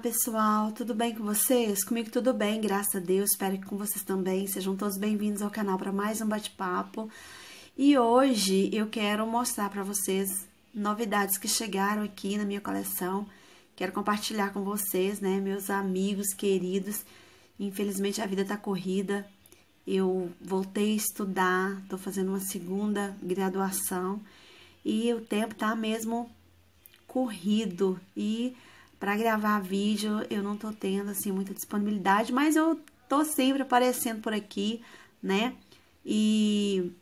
pessoal, tudo bem com vocês? Comigo tudo bem, graças a Deus, espero que com vocês também. Sejam todos bem-vindos ao canal para mais um bate-papo. E hoje eu quero mostrar para vocês novidades que chegaram aqui na minha coleção. Quero compartilhar com vocês, né, meus amigos queridos. Infelizmente a vida tá corrida. Eu voltei a estudar, tô fazendo uma segunda graduação e o tempo tá mesmo corrido e para gravar vídeo, eu não tô tendo assim muita disponibilidade, mas eu tô sempre aparecendo por aqui, né? E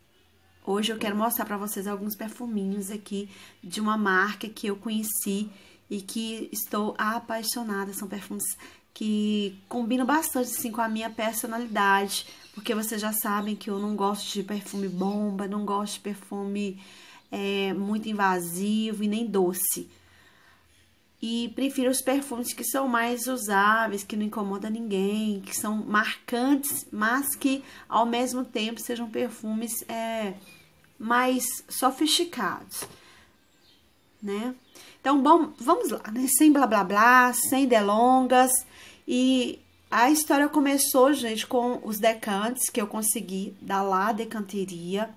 hoje eu quero mostrar para vocês alguns perfuminhos aqui de uma marca que eu conheci e que estou apaixonada. São perfumes que combinam bastante assim com a minha personalidade, porque vocês já sabem que eu não gosto de perfume bomba, não gosto de perfume é, muito invasivo e nem doce e prefiro os perfumes que são mais usáveis, que não incomoda ninguém, que são marcantes, mas que ao mesmo tempo sejam perfumes é, mais sofisticados, né? Então, bom, vamos lá, né? Sem blá blá blá, sem delongas. E a história começou, gente, com os decantes que eu consegui da lá decanteria.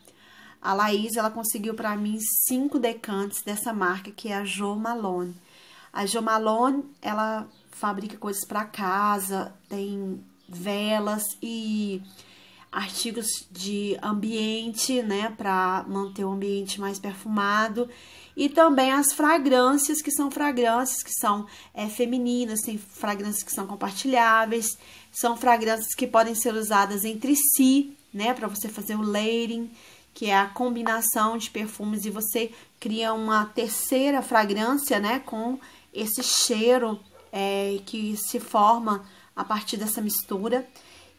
A Laís, ela conseguiu para mim cinco decantes dessa marca que é a Jo Malone. A Jo Malone, ela fabrica coisas para casa, tem velas e artigos de ambiente, né, para manter o ambiente mais perfumado. E também as fragrâncias, que são fragrâncias que são é, femininas, tem fragrâncias que são compartilháveis, são fragrâncias que podem ser usadas entre si, né, para você fazer o layering, que é a combinação de perfumes e você cria uma terceira fragrância, né, com esse cheiro é, que se forma a partir dessa mistura.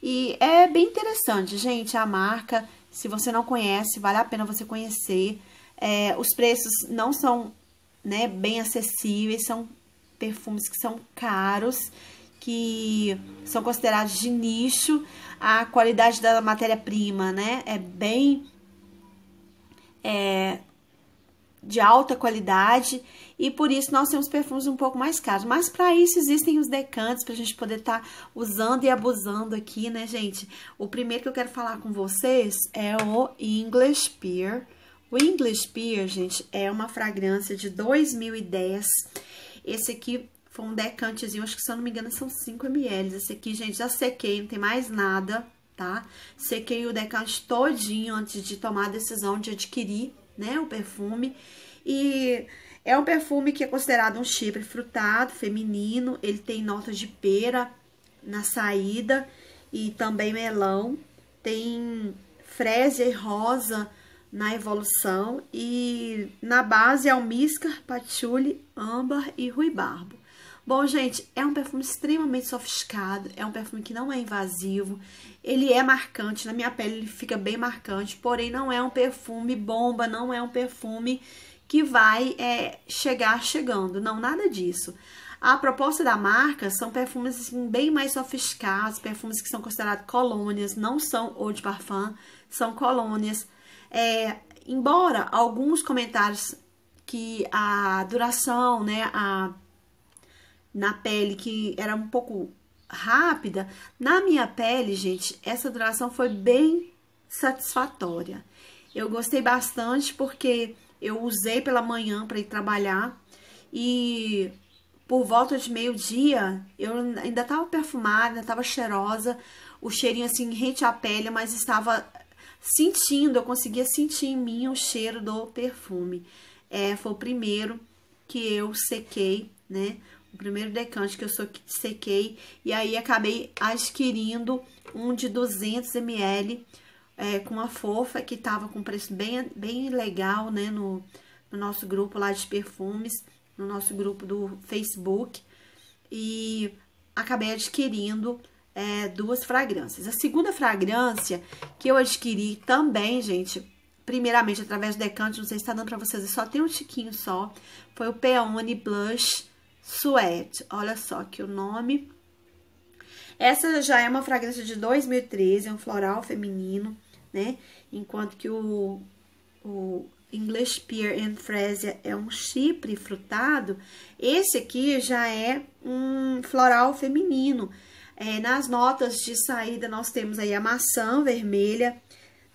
E é bem interessante, gente, a marca. Se você não conhece, vale a pena você conhecer. É, os preços não são né, bem acessíveis, são perfumes que são caros, que são considerados de nicho. A qualidade da matéria-prima né, é bem é, de alta qualidade e por isso nós temos perfumes um pouco mais caros. Mas para isso existem os decantes para a gente poder estar tá usando e abusando aqui, né, gente? O primeiro que eu quero falar com vocês é o English Pear. O English Pear, gente, é uma fragrância de 2010. Esse aqui foi um decantezinho, acho que se eu não me engano são 5 ml. Esse aqui, gente, já sequei, não tem mais nada, tá? Sequei o decante todinho antes de tomar a decisão de adquirir né? O perfume. E é um perfume que é considerado um chifre frutado, feminino. Ele tem notas de pera na saída e também melão. Tem fresia e rosa na evolução. E na base, é almíscar, patchouli, âmbar e ruibarbo. Bom, gente, é um perfume extremamente sofisticado, é um perfume que não é invasivo, ele é marcante, na minha pele ele fica bem marcante, porém não é um perfume bomba, não é um perfume que vai é, chegar chegando, não, nada disso. A proposta da marca são perfumes assim, bem mais sofisticados, perfumes que são considerados colônias, não são eau de parfum, são colônias. É, embora alguns comentários que a duração, né, a na pele que era um pouco rápida, na minha pele, gente, essa duração foi bem satisfatória. Eu gostei bastante porque eu usei pela manhã para ir trabalhar e por volta de meio-dia eu ainda estava perfumada, ainda estava cheirosa, o cheirinho assim rente à pele, mas estava sentindo, eu conseguia sentir em mim o cheiro do perfume. É, foi o primeiro que eu sequei, né? o primeiro decante que eu sequei, e aí acabei adquirindo um de 200 ml é, com uma fofa que tava com preço bem, bem legal, né, no, no nosso grupo lá de perfumes, no nosso grupo do Facebook, e acabei adquirindo é, duas fragrâncias. A segunda fragrância que eu adquiri também, gente, primeiramente através do decante, não sei se tá dando pra vocês, é só tem um tiquinho só, foi o Peony Blush Sweat. Olha só que o nome. Essa já é uma fragrância de 2013, é um floral feminino, né? Enquanto que o, o English Pear and Fresia é um chipre frutado, esse aqui já é um floral feminino. É, nas notas de saída, nós temos aí a maçã vermelha,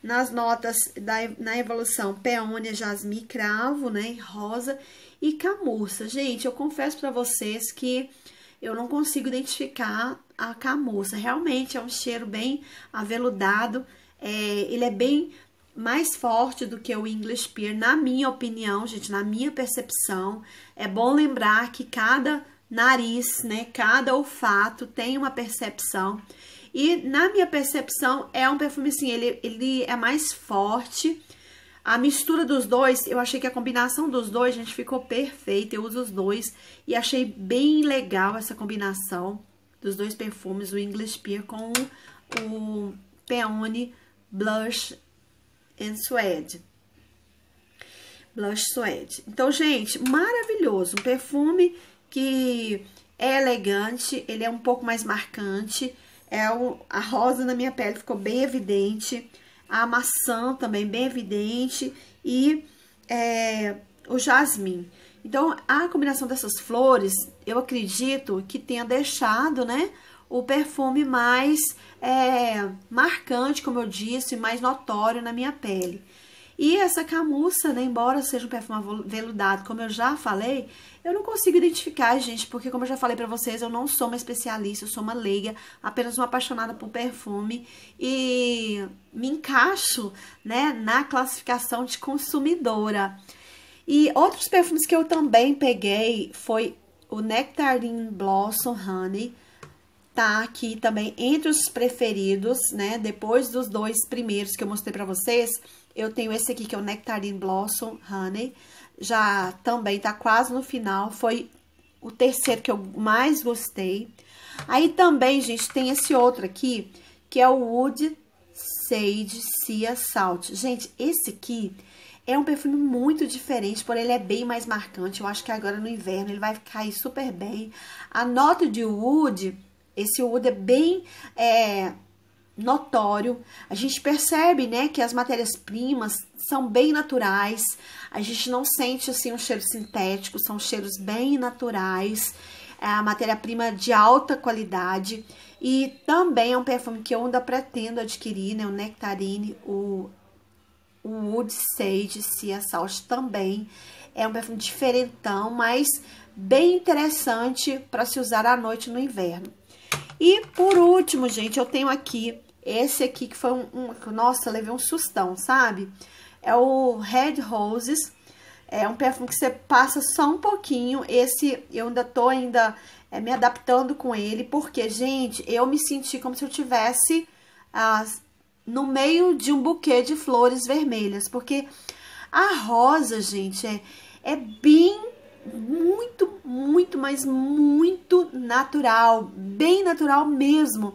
nas notas da, na evolução, peônia, jasmim, cravo, né, rosa e camurça. Gente, eu confesso para vocês que eu não consigo identificar a camurça. Realmente é um cheiro bem aveludado, é, ele é bem mais forte do que o English Peer, na minha opinião, gente, na minha percepção. É bom lembrar que cada nariz, né, cada olfato tem uma percepção. E na minha percepção, é um perfume assim, ele, ele é mais forte. A mistura dos dois, eu achei que a combinação dos dois, gente, ficou perfeita. Eu uso os dois e achei bem legal essa combinação dos dois perfumes, o English Pear com o Peony Blush and Suede. Blush Suede. Então, gente, maravilhoso. Um perfume que é elegante, ele é um pouco mais marcante. É o, a rosa na minha pele ficou bem evidente, a maçã também bem evidente e é, o jasmim. Então, a combinação dessas flores, eu acredito que tenha deixado, né, o perfume mais é, marcante, como eu disse, mais notório na minha pele. E essa camuça, né, embora seja um perfume veludado, como eu já falei, eu não consigo identificar, gente, porque como eu já falei pra vocês, eu não sou uma especialista, eu sou uma leiga, apenas uma apaixonada por perfume e me encaixo, né, na classificação de consumidora. E outros perfumes que eu também peguei foi o Nectarine Blossom Honey, tá aqui também entre os preferidos, né? Depois dos dois primeiros que eu mostrei pra vocês, eu tenho esse aqui que é o Nectarine Blossom Honey. Já também tá quase no final, foi o terceiro que eu mais gostei. Aí também, gente, tem esse outro aqui, que é o Wood Sage Sea Salt. Gente, esse aqui é um perfume muito diferente, porém ele é bem mais marcante. Eu acho que agora no inverno ele vai cair super bem. A nota de Wood esse wood é bem é, notório. A gente percebe, né, que as matérias-primas são bem naturais. A gente não sente, assim, um cheiro sintético. São cheiros bem naturais. É a matéria-prima de alta qualidade. E também é um perfume que eu ainda pretendo adquirir, né, o Nectarine, o, o Wood Sage, Sea Salt também. É um perfume diferentão, mas bem interessante para se usar à noite no inverno. E por último, gente, eu tenho aqui esse aqui que foi um, um nossa, levei um sustão, sabe? É o Red Roses. É um perfume que você passa só um pouquinho. Esse eu ainda tô ainda é, me adaptando com ele, porque, gente, eu me senti como se eu tivesse ah, no meio de um buquê de flores vermelhas, porque a rosa, gente, é, é bem muito, muito, mas muito natural, bem natural mesmo.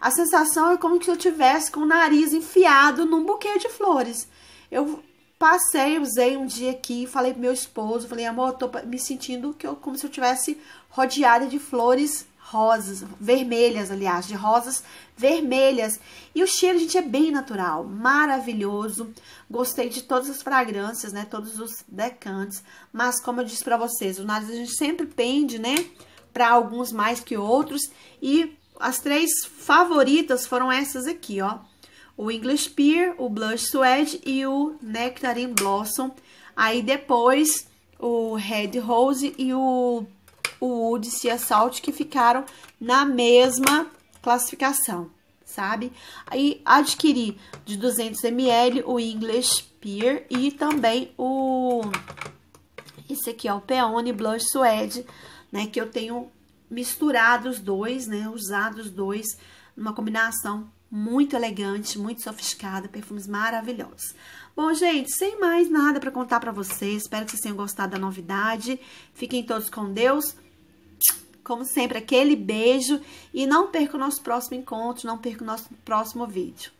A sensação é como se eu tivesse com o nariz enfiado num buquê de flores. Eu passei, usei um dia aqui, falei pro meu esposo, falei, amor, tô me sentindo que eu, como se eu tivesse rodeada de flores rosas, vermelhas, aliás, de rosas vermelhas. E o cheiro, gente, é bem natural, maravilhoso. Gostei de todas as fragrâncias, né? Todos os decantes. Mas, como eu disse pra vocês, o nariz a gente sempre pende, né? Pra alguns mais que outros. E as três favoritas foram essas aqui, ó. O English Pear, o Blush Suede e o Nectarine Blossom. Aí, depois, o Red Rose e o o Wood e Sea Salt, que ficaram na mesma classificação, sabe? Aí adquiri de 200 ml o English Pear e também o... Esse aqui é o Peony Blush Suede, né? Que eu tenho misturado os dois, né? Usado os dois numa combinação muito elegante, muito sofisticada, perfumes maravilhosos. Bom, gente, sem mais nada para contar para vocês, espero que vocês tenham gostado da novidade. Fiquem todos com Deus. Como sempre, aquele beijo e não perca o nosso próximo encontro, não perca o nosso próximo vídeo.